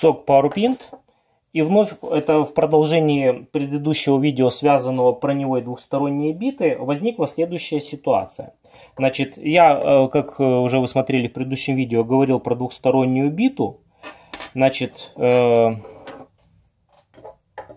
сок PowerPint. И вновь это в продолжении предыдущего видео, связанного про него и двухсторонние биты, возникла следующая ситуация. Значит, я, э, как э, уже вы смотрели в предыдущем видео, говорил про двухстороннюю биту, значит, э,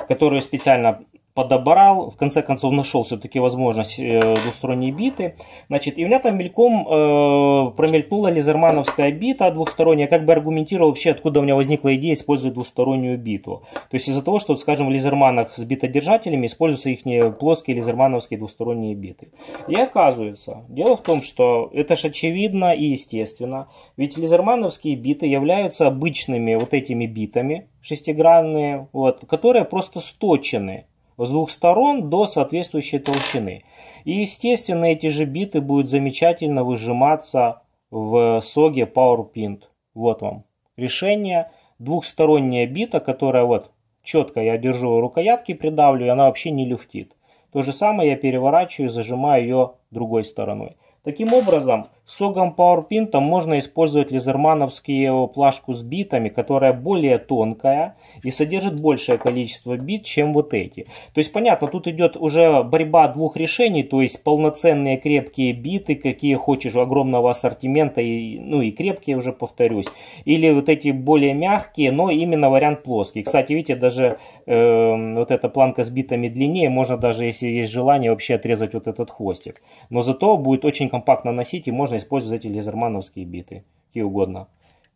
которую специально подобрал, в конце концов нашел все-таки возможность э, двусторонней биты. Значит, и у меня там мельком э, промелькнула лизермановская бита двухсторонняя, как бы аргументировал вообще, откуда у меня возникла идея использовать двустороннюю биту. То есть из-за того, что, скажем, в лизерманах с битодержателями используются их плоские лизермановские двусторонние биты. И оказывается, дело в том, что это же очевидно и естественно, ведь лизермановские биты являются обычными вот этими битами, шестигранные, вот, которые просто сточены с двух сторон до соответствующей толщины. И, естественно, эти же биты будут замечательно выжиматься в соге PowerPint. Вот вам решение. Двухсторонняя бита, которая вот четко я держу рукоятки, придавлю, и она вообще не люфтит. То же самое я переворачиваю и зажимаю ее другой стороной. Таким образом, с согом PowerPint можно использовать лизермановскую плашку с битами, которая более тонкая и содержит большее количество бит, чем вот эти. То есть, понятно, тут идет уже борьба двух решений, то есть полноценные крепкие биты, какие хочешь, огромного ассортимента, и, ну и крепкие уже, повторюсь, или вот эти более мягкие, но именно вариант плоский. Кстати, видите, даже э, вот эта планка с битами длиннее, можно даже, если есть желание, вообще отрезать вот этот хвостик но зато будет очень компактно носить и можно использовать эти лизермановские биты, какие угодно,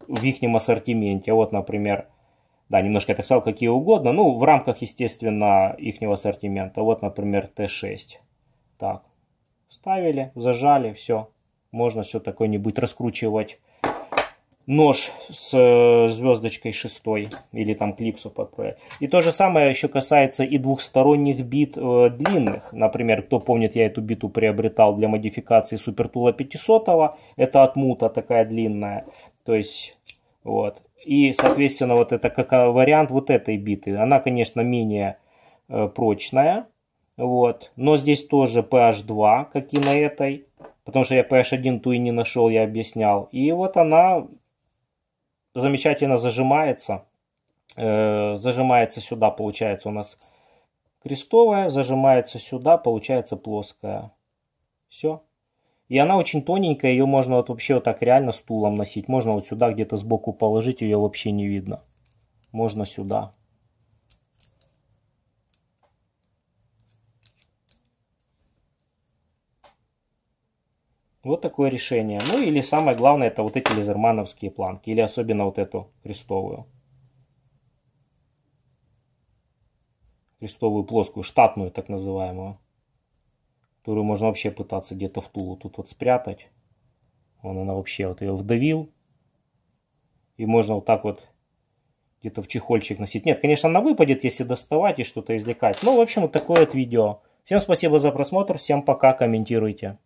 в их ассортименте. Вот, например, да, немножко я так сказал, какие угодно, ну, в рамках, естественно, их ассортимента. Вот, например, Т6. Так, вставили, зажали, все. Можно все такое-нибудь раскручивать нож с э, звездочкой шестой или там клипсу подправить. И то же самое еще касается и двухсторонних бит э, длинных. Например, кто помнит, я эту биту приобретал для модификации супертула 500. Это от мута такая длинная. То есть, вот. И, соответственно, вот это как э, вариант вот этой биты. Она, конечно, менее э, прочная. Вот. Но здесь тоже PH2, как и на этой. Потому что я PH1 ту и не нашел, я объяснял. И вот она замечательно зажимается. Э, зажимается сюда, получается у нас крестовая, зажимается сюда, получается плоская. Все. И она очень тоненькая, ее можно вот вообще вот так реально стулом носить. Можно вот сюда где-то сбоку положить, ее вообще не видно. Можно сюда. Вот такое решение. Ну или самое главное, это вот эти лизермановские планки, или особенно вот эту крестовую. Крестовую плоскую, штатную так называемую, которую можно вообще пытаться где-то в тулу тут вот спрятать. Вон она вообще, вот ее вдавил. И можно вот так вот где-то в чехольчик носить. Нет, конечно, она выпадет, если доставать и что-то извлекать. Ну, в общем, вот такое вот видео. Всем спасибо за просмотр, всем пока, комментируйте.